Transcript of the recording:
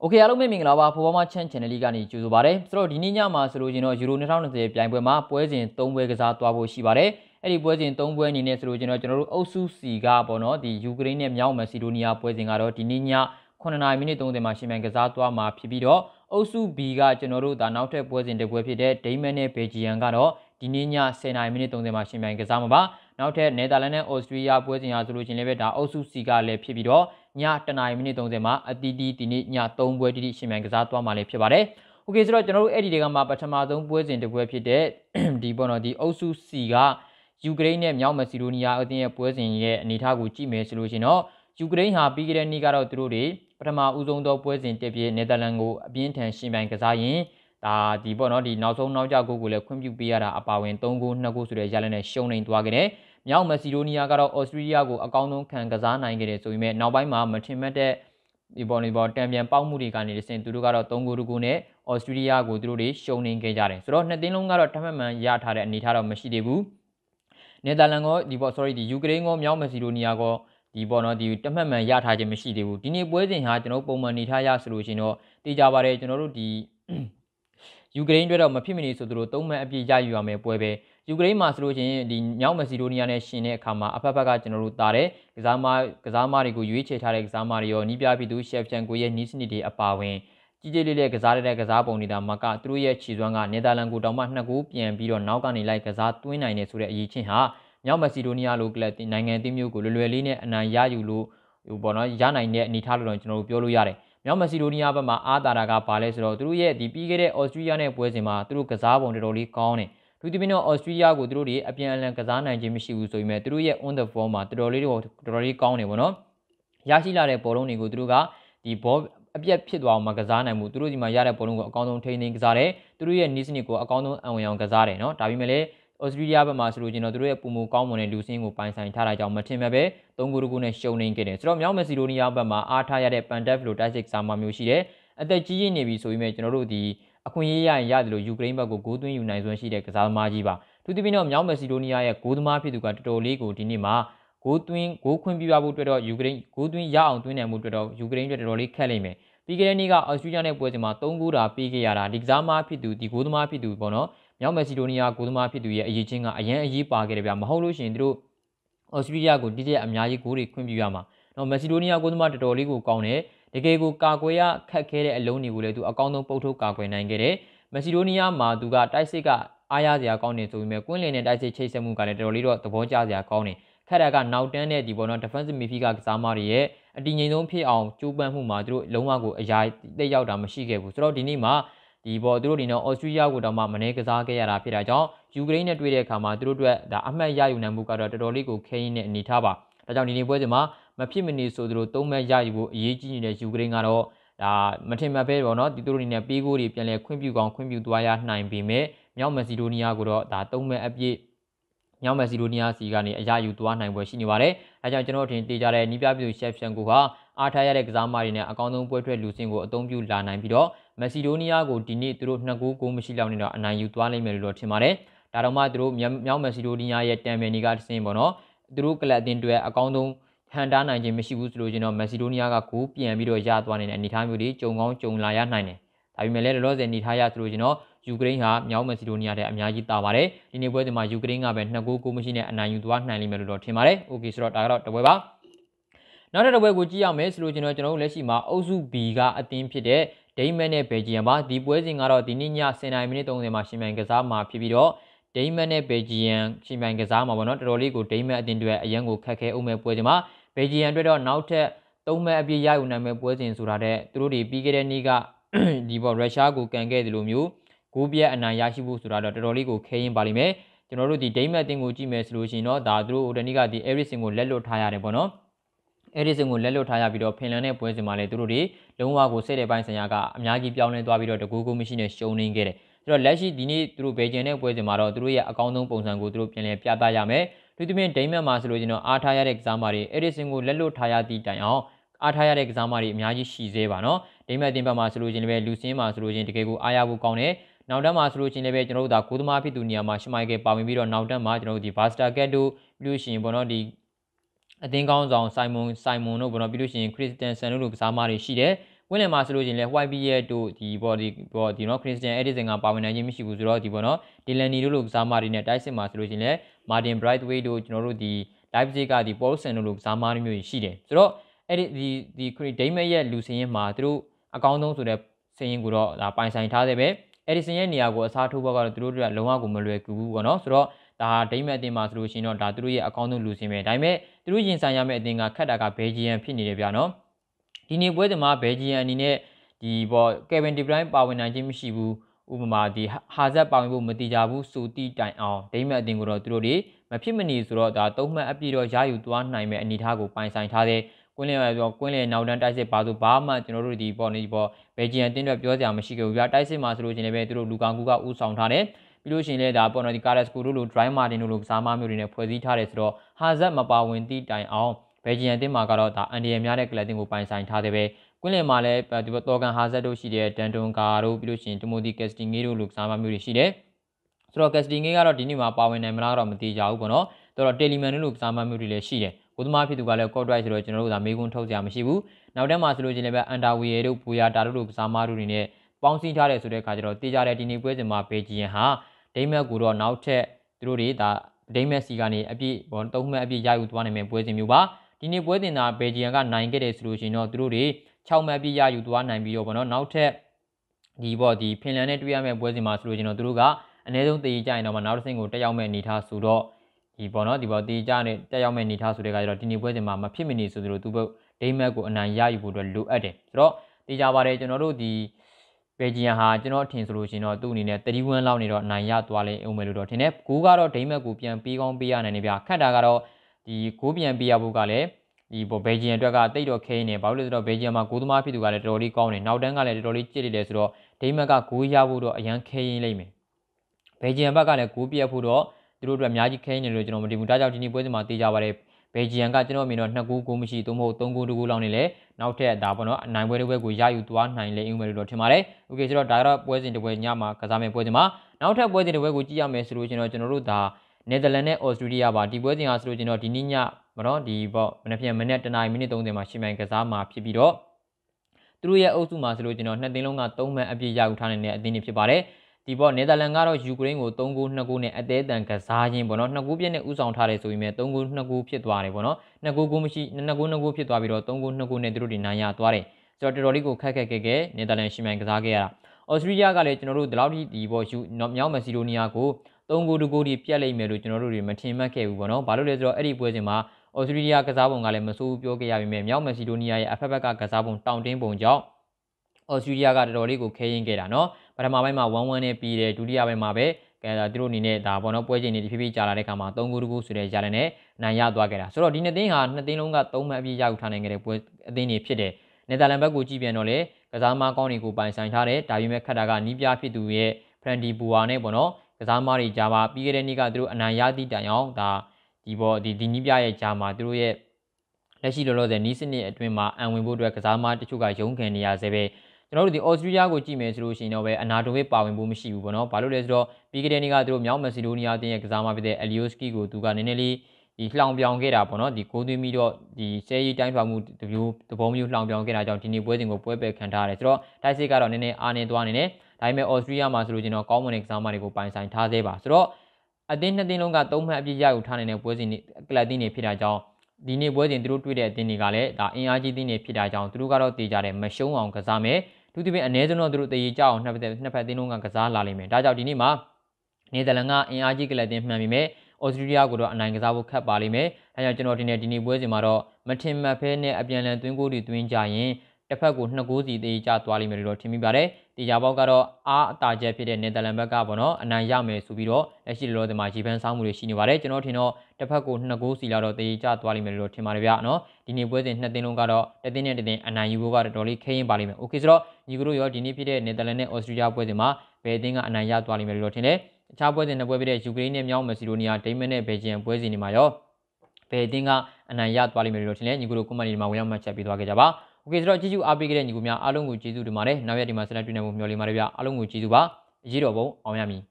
โอเคအားလုံးပဲမင်္ဂလာပါဖိုဘာမချန် channel ကနေကြိုဆိုပါရစေ။ဆိုတော့ဒီနေ့ညမှာဆိုလို့ကျွန်တော် Euro 2020ပြိုင်ပွဲမှာပွဲစဉ်၃ပွဲကစားသွားဖို့ရှိပါတယ်။အဲ့ဒီပွဲစဉ်၃ပွဲအနေနဲ့ဆိုလို့ကျွန်တော်ကျွန်တော်တို့အုပ်စုစီကပေါ့နော်ဒီယူကရိန်းနဲ့မြောက်မက်ဆီဒိုနီးယားပွဲစဉ်ကတော့ဒီနေ့ည9:30မိနစ်30မှာရှင်မြန်ကစားသွားမှာဖြစ်ပြီးတော့အုပ်စု B ကကျွန်တော်တို့ဒါနောက်ထပ်ပွဲစဉ်တစ်ပွဲဖြစ်တဲ့ဒိန်းမတ်နဲ့ဘယ်လ်ဂျီယံကတော့ဒီနေ့ည10:30မိနစ်30မှာရှင်မြန်ကစားမှာပါ။နောက်ထပ်နယ်သာလန်နဲ့ဩစတြေးလျပွဲစဉ်ဟာဆိုလို့ချင်းလည်းပဲဒါအုပ်စုစီကလည်းဖြစ် ပြီးတော့ည7:30မိနစ်30မှာအတီးတီဒီနေ့ည3ပွဲတိတိရှင်မြန်ကစားသွားမှာလည်းဖြစ်ပါတယ်။ Okay ဆိုတော့ကျွန်တော်တို့အဲ့ဒီတွေကမှာပထမဆုံးပွဲစဉ်တစ်ပွဲဖြစ်တဲ့ဒီပေါ့နော်ဒီအုပ်စုစီကယူကရိန်းနဲ့မြောက်မက်ဆီဒိုနီးယားအသင်းရဲ့ပွဲစဉ်ရဲ့အနေအထားကိုကြည့်မယ်ဆိုလို့ရှိရင်တော့ယူကရိန်းဟာပြီးခဲ့တဲ့နေ့ကတော့သူတို့တွေပထမဦးဆုံးသောပွဲစဉ်တစ်ပြေနယ်သာလန်ကိုအပြင်းထန်ရှင်ပြိုင်ကစားရင်ဒါဒီပေါ့နော်ဒီနောက်ဆုံးနောက်ကျဂိုးကိုလည်းခွင့်ပြုပေးရတာအပါဝင်3ဂိုး2ဂိုးဆိုတဲ့ရလဒ်နဲ့ရှုံးနေသွားခဲ့တယ်။မြောက်မက်ဆီဒိုနီးယားကတော့ဩစတြေးလျကိုအကောင်းဆုံးခံကစားနိုင်ခဲ့တယ်ဆိုပေမဲ့နောက်ပိုင်းမှာမထင်မှတ်တဲ့ဒီပေါ်နေပေါ်တံပြန်ပေါက်မှုတွေကနေစင်သူတို့ကတော့၃ဂိုးတကူနဲ့ဩစတြေးလျကိုသူတို့တွေရှုံနေခဲ့ကြတယ်ဆိုတော့နှစ်သင်းလုံးကတော့တမမှန်ရထားတဲ့အနေထားတော့မရှိသေးဘူးနယ်သာလန်ကဒီပေါ် sorry ဒီယူကရိန်းကမြောက်မက်ဆီဒိုနီးယားကဒီပေါ်တော့ဒီတမမှန်ရထားခြင်းမရှိသေးဘူးဒီနေ့ပွဲစဉ်ဟာကျွန်တော်ပုံမှန်နေထားရဆိုလို့ရှင်တော့တေးကြပါတယ်ကျွန်တော်တို့ဒီယူကရိန်းတွေတော့မဖြစ်မနေဆိုသူတို့၃မှတ်အပြည့်ရယူရမယ်ပွဲပဲယူကရိန်းမှာဆိုလို့ရှိရင်ဒီမြောက်မက်ဆီဒိုနီးယားနဲ့ရှင်တဲ့အခါမှာအဖက်ဖက်ကကျွန်တော်တို့တာတဲ့ကစားမကစားမတွေကိုရွေးချယ်ထားတဲ့ကစားမတွေရောနီးပြပြည်သူရှက်ဖျန်ကိုရဲ့နီးစနစ်တွေအပါအဝင်ကြီးကြီးလေးလေးကစားတဲ့ကစားပုံတွေဒါမှကသူတို့ရဲ့ခြေစွမ်းကနယ်သာလန်ကိုတောင်မှနှစ်ကိုပြန်ပြီးတော့နောက်ကနေလိုက်ကစားသွင်းနိုင်တယ်ဆိုတဲ့အရေးချင်းဟာမြောက်မက်ဆီဒိုနီးယားလိုကလပ်နိုင်ငံအသင်းမျိုးကိုလွယ်လွယ်လေးနဲ့အနိုင်ရယူလို့ဟိုပေါ့နော်ရနိုင်တဲ့အနေထားလို့တော့ကျွန်တော်တို့ပြောလို့ရတယ်။မြောက်မက်ဆီဒိုနီးယားဘက်မှာအားတာတာကဘာလဲဆိုတော့သူတို့ရဲ့ဒီပြီးခဲ့တဲ့အော်စတြေးလျနဲ့ပွဲစဉ်မှာသူတို့ကစားပုံတော်တော်လေးကောင်းတယ်။သူတပင်းတော့ဩစတြေးလျကိုသူတို့တွေအပြန်အလှန်ကစားနိုင်ခြင်းမရှိဘူးဆိုပေမဲ့သူတို့ရဲ့ on the ball မှာတော်တော်လေးတော့တော်တော်လေးကောင်းနေပေါ့နော်ရရှိလာတဲ့ဘောလုံးတွေကိုသူတို့ကဒီ ball အပြက်ဖြစ်သွားအောင်မကစားနိုင်ဘူးသူတို့ဒီမှာရတဲ့ဘောလုံးကိုအကောင်းဆုံးထိန်းသိမ်းကစားတယ်သူတို့ရဲ့နီးစနစ်ကိုအကောင်းဆုံးအံဝင်အောင်ကစားတယ်နော်ဒါပေမဲ့လည်းဩစတြေးလျဘက်မှာဆိုလို့ကျွန်တော်တို့ရဲ့ပုံမူကောင်းမွန်တဲ့လူစင်းကိုပိုင်ဆိုင်ထားတာကြောင့်မထင်မဲ့ပဲ၃ဂိုးတကူနဲ့ရှုံနေခဲ့တယ်ဆိုတော့မြောက်မက်ဆီဒိုနီးယားဘက်မှာအားထားရတဲ့ပန်ဒက်ဖ်လိုတိုက်စစ်စာမမျိုးရှိတယ်အသက်ကြီးရင့်နေပြီဆိုပေမဲ့ကျွန်တော်တို့ဒီအခွင့်အရေးရရင်ရတယ်လို့ယူကရိန်းဘက်ကိုဂိုးသွင်းယူနိုင်စွမ်းရှိတဲ့ကစားသမားကြီးပါသူတပင်းတော့မြောက်မက်ဆီဒိုနီးယားရဲ့ဂိုးသမားဖြစ်သူကတော်တော်လေးကိုဒီနေ့မှာဂိုးသွင်းဂိုးခွင့်ပြုရဖို့အတွက်တော့ယူကရိန်းဂိုးသွင်းရအောင်သွင်းနိုင်မှုအတွက်တော့ယူကရိန်းအတွက်တော်တော်လေးခက်လိမ့်မယ်ပြီးခဲ့တဲ့နေ့ကအော်စတြေးလျနဲ့ပွဲစဉ်မှာ3ဂိုးတာပေးခဲ့ရတာဒီကစားသမားဖြစ်သူဒီဂိုးသမားဖြစ်သူပေါ့နော်မြောက်မက်ဆီဒိုနီးယားဂိုးသမားဖြစ်သူရဲ့အရေးချင်းကအရန်အရေးပါခဲ့တယ်ဗျာမဟုတ်လို့ရှိရင်သူတို့အော်စတြေးလျကိုတိကျအများကြီးဂိုးတွေခွင့်ပြုရမှာနော်မက်ဆီဒိုနီးယားဂိုးသမားတော်တော်လေးကိုကောင်းတယ်တကယ်ကိုကာကွယ်ရခက်ခဲတဲ့အလုံးတွေကိုလည်းသူအကောင်းဆုံးပုတ်ထုတ်ကာကွယ်နိုင်ခဲ့တယ်မက်ဆီဒိုးနီးယားမှာသူကတိုက်စစ်ကအားရစရာကောင်းနေဆိုပေမဲ့ကွင်းလင်နဲ့တိုက်စစ်ချိတ်ဆက်မှုကလည်းတော်တော်လေးတော့သဘောကျစရာကောင်းနေခက်တာကနောက်တန်းတဲ့ဒီပေါ်တော့ defensive midfielder ကစားမတွေရဲ့အတိငိမ်ဆုံးဖြစ်အောင်ကြိုးပမ်းမှုမှာသူတို့လုံးဝကိုအရာတက်ရောက်တာမရှိခဲ့ဘူးဆိုတော့ဒီနေ့မှာဒီပေါ်သူတို့ဒီတော့ဩစတြေးလျကိုတော့မှမနေကစားခဲ့ရတာဖြစ်တာကြောင့်ယူကရိန်းနဲ့တွေ့တဲ့အခါမှာသူတို့အတွက်ဒါအမှတ်ရယူနိုင်မှုကတော့တော်တော်လေးကိုခဲရင်းတဲ့အနေထားပါဒါကြောင့်ဒီနေ့ပွဲစဉ်မှာမဖြစ်မနေဆိုသလိုသုံးမှတ်ရယူဖို့အရေးကြီးနေတဲ့ယူကရိန်းကတော့ဒါမထင်မှတ်ပဲပေါ့နော်ဒီသူတို့အနေနဲ့ပေးကိုတွေပြန်လဲခွင့်ပြုကောင်းခွင့်ပြုသွားရနိုင်ပေမဲ့မြောက်မက်ဆီဒိုနီးယားကိုတော့ဒါသုံးမှတ်အပြည့်မြောက်မက်ဆီဒိုနီးယားစီကနေအရယူသွားနိုင်ပွဲရှိနေပါတယ်။အဲကြောင့်ကျွန်တော်ထင်တေးကြတဲ့နီးပြပြူရှက်ဖျန်ကိုကအားထားရတဲ့ကစားမတွေနဲ့အကောင်းဆုံးပွဲထွက်လူစင်ကိုအသုံးပြုလာနိုင်ပြီးတော့မက်ဆီဒိုနီးယားကိုဒီနေ့သူတို့2ဂိုးကိုမရှိလောက်နေတော့အနိုင်ယူသွားနိုင်မယ်လို့ထင်ပါတယ်။ဒါတော့မှသူတို့မြောက်မက်ဆီဒိုနီးယားရဲ့တန်မန်နီကတစ်စင်ပေါ့နော်။သူတို့ကလပ်အသင်းတွေအကောင်းဆုံးဟန်တားနိုင်ခြင်းမရှိဘူးဆိုလို့ကျွန်တော်မက်ဆီဒိုးနီးယားကဂိုးပြန်ပြီးတော့ရသွားနေတဲ့အနေအထားမျိုးတွေကြုံကောင်းကြုံလာရနိုင်တယ်။ဒါပေမဲ့လည်းလောလောဆယ်အနေအထားရဆိုလို့ကျွန်တော်ယူကရိန်းဟာမြောက်မက်ဆီဒိုးနီးယားတဲ့အများကြီးတာပါတယ်။ဒီနေ့ပွဲစဉ်မှာယူကရိန်းကပဲ2ဂိုးကိုမရှိနဲ့အနိုင်ယူသွားနိုင်လိမ့်မယ်လို့တော့ထင်ပါတယ်။ Okay ဆိုတော့ဒါကတော့တပွဲပါ။နောက်တစ်ပွဲကိုကြည့်ရမယ်ဆိုလို့ကျွန်တော်ကျွန်တော်တို့လက်ရှိမှာအုပ်စု B ကအသင်းဖြစ်တဲ့ဒိမတ်နဲ့ဘယ်ဂျီယံပါဒီပွဲစဉ်ကတော့ဒီနေ့ည10:30မိနစ်30မှာရှင်မြန်ကစားမှာဖြစ်ပြီးတော့ဒိမတ်နဲ့ဘယ်ဂျီယံရှင်မြန်ကစားမှာပေါ့နော်တော်တော်လေးကိုဒိမတ်အသင်းတွေအရန်ကိုခက်ခဲအောင်မဲ့ပွဲစဉ်မှာဘေဂျီယန်အတွက်တော့နောက်ထပ်၃မှတ်အပြည့်ရယူနိုင်မဲ့ပွဲစဉ်ဆိုတာတဲ့သူတို့တွေပြီးခဲ့တဲ့နေ့ကဒီပေါ်ရုရှားကိုကန်ခဲ့တယ်လို့မျိုးဂိုးပြတ်အနိုင်ရရှိဖို့ဆိုတာတော့တော်တော်လေးကိုခဲရင်ပါလိမ့်မယ်ကျွန်တော်တို့ဒီဒိမတ်တင်ကိုကြည့်မယ်ဆိုလို့ရှိရင်တော့ဒါသူတို့အိုတနီကဒီအဲရစ်စင်ကိုလက်လွတ်ထားရတယ်ပေါ့နော်အဲရစ်စင်ကိုလက်လွတ်ထားရပြီးတော့ဖင်လန်နဲ့ပွဲစဉ်မှာလည်းသူတို့တွေလုံးဝကိုစိတ်တဲ့ပိုင်းဆိုင်ရာကအများကြီးပြောင်းလဲသွားပြီးတော့တကူးကူးမရှိနဲ့ရှုံနေခဲ့တယ်အဲ့တော့လက်ရှိဒီနေ့သူတို့ဘယ်ဂျန်တဲ့ပွဲစဉ်မှာတော့သူတို့ရဲ့အကောင်းဆုံးပုံစံကိုသူတို့ပြန်လည်ပြသရမယ်ဒီသဖြင့်ဒိမတ်မှာဆိုလို့ကျွန်တော်အားထားရတဲ့ကစားမတွေအဲ့ဒီစင်ကိုလက်လွတ်ထားရသည့်တိုင်အောင်အားထားရတဲ့ကစားမတွေအများကြီးရှိသေးပါနော်ဒိမတ်တင်ပတ်မှာဆိုလို့ချင်းလည်းလူစင်းမှာဆိုလို့ချင်းတကယ်ကိုအားရဖို့ကောင်းတယ်နောက်တန်းမှာဆိုလို့ချင်းလည်းပဲကျွန်တော်တို့ဒါကိုသမားဖြစ်သူနေရာမှာရှမိုက်ကယ်ပါဝင်ပြီးတော့နောက်တန်းမှာကျွန်တော်တို့ဒီဘာစတာကက်တို့ပြီးလို့ရှိရင်ဘောနော်ဒီအသင်းကောင်းဆောင်ဆိုင်မွန်ဆိုင်မွန်တို့ဘောနော်ပြီးလို့ရှိရင်ခရစ်စတန်ဆန်တို့လိုကစားမတွေရှိတယ်ဝင်းလယ်မှာဆိုလို့ရှိရင်လည်း YBA တို့ဒီ body ပေါ့ဒီနော် Christian Eriksen ကပါဝင်နိုင်ခြင်းမရှိဘူးဆိုတော့ဒီပေါ့နော် Delaney တို့လိုကစားမတွေနဲ့တိုက်စစ်မှာဆိုလို့ရှိရင်လည်း Martin Brightway တို့ကျွန်တော်တို့ဒီ Leipzig ကဒီ Paulsen တို့လိုကစားမတွေမျိုးရှိတယ်ဆိုတော့အဲ့ဒီဒီဒီဒိမက်ရဲ့လူစင်ရင်မှာသူတို့အကောင်းဆုံးဆိုတဲ့စင်ရင်ကိုတော့ဒါပိုင်ဆိုင်ထားတယ်ပဲအဲ့ဒီစင်ရဲ့နေရာကိုအစားထိုးဘက်ကတော့သူတို့တွေကလုံးဝကိုမလွယ်ကူဘူးပေါ့နော်ဆိုတော့ဒါဒိမက်အတင်းမှာဆိုလို့ရှိရင်တော့ဒါသူတို့ရဲ့အကောင်းဆုံးလူစင်ပဲဒါပေမဲ့သူတို့ရင်ဆိုင်ရမယ့်အတင်းကခက်တာက Belgium ဖြစ်နေတယ်ဗျာနော်ဒီနေ့ပွဲစဉ်မှာဘယ်ဂျီယန်အနေနဲ့ဒီပေါ်ကေဗင်ဒီဘရိုင်းပါဝင်နိုင်ခြင်းမရှိဘူးဥပမာဒီဟာဇက်ပါဝင်ဖို့မတိကြဘူးဆိုတီတိုင်အောင်ဒိမတ်အတင်ကိုတော့သူတို့တွေမဖြစ်မနေဆိုတော့ဒါသုံးမှတ်အပြည့်တော့ရယူသွားနိုင်မဲ့အနေအထားကိုပိုင်ဆိုင်ထားတဲ့ကွင်းလျော်ပြောကွင်းလျော်နောက်တန်းတိုက်စစ်ပါဆိုဘာမှကျွန်တော်တို့ဒီပေါ်နေဒီပေါ်ဘယ်ဂျီယန်တင်းတော့ပြောစရာမရှိခဲ့ဘူးဗျာတိုက်စစ်မှာဆိုလို့ချင်းလည်းပဲသူတို့လူကောင်ကူကဥဆောင်ထားတယ်ပြီးလို့ရှိရင်လည်းဒါပေါ်နော်ဒီကာရက်စကူတို့လိုဒရိုင်းမာတင်တို့လိုကစားမမျိုးတွေနဲ့ဖွဲ့စည်းထားတယ်ဆိုတော့ဟာဇက်မပါဝင်တီတိုင်အောင်ဘယ်ဂျီယန်အသင်းမှာကတော့ဒါအန်ဒီယန်များတဲ့ကလပ်တင်ကိုပိုင်ဆိုင်ထားတယ်ပဲကွင်းလင်မှာလည်းဒီတော့ဂန်ဟာဇက်တို့ရှိတယ်ဒန်တွန်ကာတို့ပြီးလို့ရှိရင်တမိုဒီကက်စတီငေးတို့လူကစားမမျိုးတွေရှိတယ်ဆိုတော့ကက်စတီငေးကတော့ဒီနေ့မှာပါဝင်နိုင်မလားတော့မသိကြဘူးပေါ့နော်တော်တော်တယ်လီမန်တို့လူကစားမမျိုးတွေလည်းရှိတယ်ကိုသမားဖြစ်သူကလည်းကော့ဒရိုက်ဆိုတော့ကျွန်တော်တို့ကမေးခွန်းထုတ်စရာမရှိဘူးနောက်တန်းမှာဆိုလို့ချင်းလည်းပဲအန်တာဝီရဲတို့ဘူယာတာတို့လူကစားမတို့တွေနဲ့ပေါင်းစည်းထားတယ်ဆိုတဲ့အခါကျတော့တေးကြတဲ့ဒီနေ့ပွဲစဉ်မှာဘေဂျီယန်ဟာဒိမက်ကိုတော့နောက်ထပ်သူတို့တွေဒါဒိမက်စီကနေအပြည့်ဘော၃မှတ်အပြည့်ရယူသွားနိုင်မယ့်ပွဲစဉ်မျိုးပါဒီနေ့ပွဲတင်တာဘယ်ဂျီယံကနိုင်ခဲ့တယ်ဆိုလို့ရှိရင်တော့သူတို့တွေ6မှတ်ပြရယူသွားနိုင်ပြီးတော့ဗောနော်နောက်ထပ်ဒီပေါ့ဒီဖင်လန်နဲ့တွေ့ရမယ့်ပွဲစဉ်မှာဆိုလို့ရှိရင်တော့သူတို့ကအနည်းဆုံးတည်ကြရင်တော့မှနောက်တစ်ဆင့်ကိုတက်ရောက်မယ့်အနေထားဆိုတော့ဒီပေါ့နော်ဒီပေါ့တည်ကြနဲ့တက်ရောက်မယ့်အနေထားဆိုတဲ့ကကြတော့ဒီနေ့ပွဲစဉ်မှာမဖြစ်မနေဆိုသလိုသူတို့ဒိမတ်ကိုအနိုင်ရယူဖို့အတွက်လိုအပ်တယ်ဆိုတော့တည်ကြပါတယ်ကျွန်တော်တို့ဒီဘယ်ဂျီယံဟာကျွန်တော်အထင်ဆိုလို့ရှိရင်တော့သူ့အနေနဲ့31လောက်နေတော့အနိုင်ရသွားလိမ့်အောင်မယ်လို့တော့ထင်တယ်ဂိုးကတော့ဒိမတ်ကိုပြန်ပေးကောင်းပေးရနိုင်နေပြခက်တာကတော့ဒီကိုးပြန်ပေးရဖို့ကလည်းဒီဘောဘေဂျင်အတွက်ကတိတ်တော့ခဲနေဘာလို့လဲဆိုတော့ဘေဂျင်မှာကိုးသမားဖြစ်သူကလည်းတော်တော်လေးကောင်းတယ်နောက်တန်းကလည်းတော်တော်လေးကြစ်နေတယ်ဆိုတော့ဒိမတ်ကကိုးရဖို့တော့အရန်ခဲရင်းလိမ့်မယ်ဘေဂျင်ဘက်ကလည်းကိုးပြက်ဖို့တော့သူတို့အတွက်အများကြီးခဲနေလို့ကျွန်တော်မတင်ဘူးဒါကြောင့်ဒီနေ့ပွဲစဉ်မှာတေးကြပါတယ်ဘေဂျီယန်ကကျွန်တော်အမြင်တော့2ဂိုးကိုမရှိသို့မဟုတ်3ဂိုး2ဂိုးလောက်နေလဲနောက်ထပ်ဒါပေါ့နော်အနိုင်ပွဲတစ်ပွဲကိုရယူသွားနိုင်လိမ့်ဦးမယ်လို့တော့ထင်ပါတယ်။ Okay ဆိုတော့ဒါကတော့ပွဲစဉ်တစ်ပွဲညမှာကစားမယ့်ပွဲစဉ်မှာနောက်ထပ်ပွဲစဉ်တစ်ပွဲကိုကြည့်ရမယ်ဆိုလို့ကျွန်တော်တို့ဒါ Netherlands နဲ့ Australia ပါဒီပွဲစဉ်ဟာဆိုလို့ကျွန်တော်ဒီနေ့ညမတော့ဒီပေါ့မနေ့ပြန်မနေ့တနာရီမိနစ်30မှာရှင်းပြကစားမှာဖြစ်ပြီးတော့သူတို့ရဲ့အုပ်စုမှာဆိုလို့ကျွန်တော်နှစ်သင်းလုံးက3မှန်အပြည့်ရယူထားနိုင်တဲ့အသင်းတွေဖြစ်ပါတယ်ဒီပေါ့နယ်သာလန်ကတော့ယူကရိန်းကို3ဂိုး2ဂိုးနဲ့အသေးအတန်ကစားရင်းပေါ့နော်2ဂိုးပြည့်နဲ့ဥဆောင်ထားတယ်ဆိုပေမဲ့3ဂိုး2ဂိုးဖြစ်သွားတယ်ပေါ့နော်2ဂိုးကိုမရှိ2ဂိုး2ဂိုးဖြစ်သွားပြီးတော့3ဂိုး2ဂိုးနဲ့သူတို့ဒီနိုင်ရသွားတယ်ကျွန်တော်တော်တော်လေးကိုခက်ခက်ခဲခဲနယ်သာလန်ရှင်မြန်ကစားခဲ့ရတာဩစတြေးလျကလည်းကျွန်တော်တို့ဒီလောက်ထိဒီပေါ့ယူမြောက်မက်ဆီဒိုနီးယားကို3ဂိုး2ဂိုးတွေပြတ်လိုက်မယ်လို့ကျွန်တော်တို့တွေမထင်မှတ်ခဲ့ဘူးပေါ့နော်။ဘာလို့လဲဆိုတော့အဲ့ဒီပွဲစဉ်မှာဩစတြေးလျကစားပုံကလည်းမဆိုးဘူးပြောခဲ့ရပေမဲ့မြောက်မက်ဆီဒိုနီးယားရဲ့အဖက်ဘက်ကကစားပုံတောင့်တင်းပုံကြောင့်ဩစတြေးလျကတော်တော်လေးကိုခဲရင်ခဲ့တာနော်။ပထမပိုင်းမှာ1-1နဲ့ပြီးတယ်ဒုတိယပိုင်းမှာပဲကဲသူတို့အနေနဲ့ဒါပေါ့နော်ပွဲချင်းတွေတဖြည်းဖြည်းကြာလာတဲ့ခါမှာ3ဂိုး2ဂိုးဆိုတဲ့ရလနဲ့နိုင်ရသွားခဲ့တာဆိုတော့ဒီနှစ်သင်းဟာနှစ်သင်းလုံးက3မှတ်အပြည့်ရယူထားနိုင်ခဲ့တဲ့ပွဲအသင်းတွေဖြစ်တယ်နယ်သာလန်ဘက်ကိုကြည့်ပြန်တော့လေကစားမကောင်းတွေကိုပိုင်ဆိုင်ထားတယ်ဒါပေမဲ့ခက်တာကနီးပြားဖြစ်သူရဲ့ဖရန်ဒီဘူဝါနဲ့ပေါ့နော်ကစားမားတွေကြားမှာပြီးခဲ့တဲ့နေ့ကသူတို့အနံရသည့်တန်အောင်ဒါဒီပေါ်ဒီဒီနီးပြရဲ့ကြားမှာသူတို့ရဲ့လက်ရှိလောလောဆယ်နီးစနစ်အတွင်းမှာအံဝင်ဖို့အတွက်ကစားမားတချို့ကရုန်းကန်နေရဆဲပဲကျွန်တော်တို့ဒီအော်စတြေးလျကိုကြည့်မယ်ဆိုလို့ရှိရင်တော့ပဲအနာတိုဝစ်ပါဝင်ဖို့မရှိဘူးပေါ့နော်။ဘာလို့လဲဆိုတော့ပြီးခဲ့တဲ့နေ့ကသူတို့မြောက်မက်ဆီဒိုနီးယားတင်းရဲ့ကစားမဖြစ်တဲ့အလီယိုစကီကိုသူကနည်းနည်းလေးဒီလှောင်ပြောင်ခဲ့တာပေါ့နော်။ဒီကိုသွင်းပြီးတော့ဒီဆဲရီတိုင်းပါမှုတမျိုးသဘောမျိုးလှောင်ပြောင်ခဲ့တာကြောင့်ဒီနေ့ပွဲစဉ်ကိုပွဲပယ်ခံထားရတယ်။ဆိုတော့တိုက်စစ်ကတော့နည်းနည်းအားနေသွားနေတယ်။ဒါပေမဲ့အော်စတြီးယားမှာဆိုလို့ကျွန်တော်ကောင်းမွန်တဲ့ကစားသမားတွေကိုပိုင်ဆိုင်ထားသေးပါဆိုတော့အသင်းနှစ်သင်းလုံးကသုံးမှတ်အပြည့်ရယူထားနေတဲ့ပွဲစဉ်ကလပ်သင်းတွေဖြစ်တာကြောင့်ဒီနေ့ပွဲစဉ်သူတို့တွေ့တဲ့အသင်းတွေကလည်းဒါအင်အားကြီးသင်းတွေဖြစ်တာကြောင့်သူတို့ကတော့တေချာတဲ့မရှုံးအောင် ကစားမယ်သူတို့ပြင်အ ਨੇ စုံတော့သူတို့တေချာအောင်နှစ်ဖက်နှစ်ဖက်သင်းလုံးကကစားလာလိမ့်မယ်ဒါကြောင့်ဒီနေ့မှာနေသလန်ကအင်အားကြီးကလပ်သင်းမှန်ပြီမဲ့အော်စတြေးလျကိုတော့အနိုင်ကစားဖို့ခက်ပါလိမ့်မယ်။ဒါကြောင့်ကျွန်တော်ဒီနေ့ဒီနေ့ပွဲစဉ်မှာတော့မထင်မှတ်ဖဲနဲ့အပြန်အလှန်သွင်းကိုတွေသွင်းကြရင်တစ်ဖက်ကို2ဂိုးစီသေးကြသွားလိမ့်မယ်လို့ထင်မိပါတယ်။တေချာပေါက်ကတော့အားအတာချက်ဖြစ်တဲ့နယ်သာလန်ဘက်ကပေါ့နော်အနိုင်ရမယ်ဆိုပြီးတော့လက်ရှိလောလောဆယ်မှာရေပန်းဆောင်မှုတွေရှိနေပါတယ်။ကျွန်တော်ထင်တော့တစ်ဖက်ကို2ဂိုးစီလာတော့တေချာသွားလိမ့်မယ်လို့ထင်ပါတယ်ဗျာနော်။ဒီနေ့ပွဲစဉ်2သင်းလုံးကတော့တစ်သင်းနဲ့တစ်သင်းအနိုင်ယူဖို့ကတော်တော်လေးခဲယဉ်ပါလိမ့်မယ်။ Okay ဆိုတော့ညီကတို့ရောဒီနေ့ဖြစ်တဲ့နယ်သာလန်နဲ့အော်စတြေးလျပွဲစဉ်မှာဘယ်သင်းကအနိုင်ရသွားလိမ့်မယ်လို့ထင်လဲ။အခြားပွဲစဉ်နှစ်ပွဲဖြစ်တဲ့ယူကရိန်းနဲ့မြောက်မက်ဆီဒိုနီးယားဒိန်းမတ်နဲ့ဘယ်လ်ဂျီယံပွဲစဉ်တွေမှာရောဘယ်အသင်းကအနိုင်ရသွားလိမ့်မယ်လို့ထင်လဲညီကိုတို့ကွန်မန်တီမှာဝင်ရောက်မှတ်ချက်ပေးသွားခဲ့ကြပါโอเคဆိုတော့ကြည့်ကြအားပေးခဲ့တဲ့ညီကိုများအားလုံးကိုကျေးဇူးတင်ပါတယ်နောက်ရက်ဒီမှာဆက်လက်တွေ့နေဖို့မျှော်လင့်ပါတယ်ဗျအားလုံးကိုကျေးဇူးပါအရေးတော်ပုံအောင်ရမည်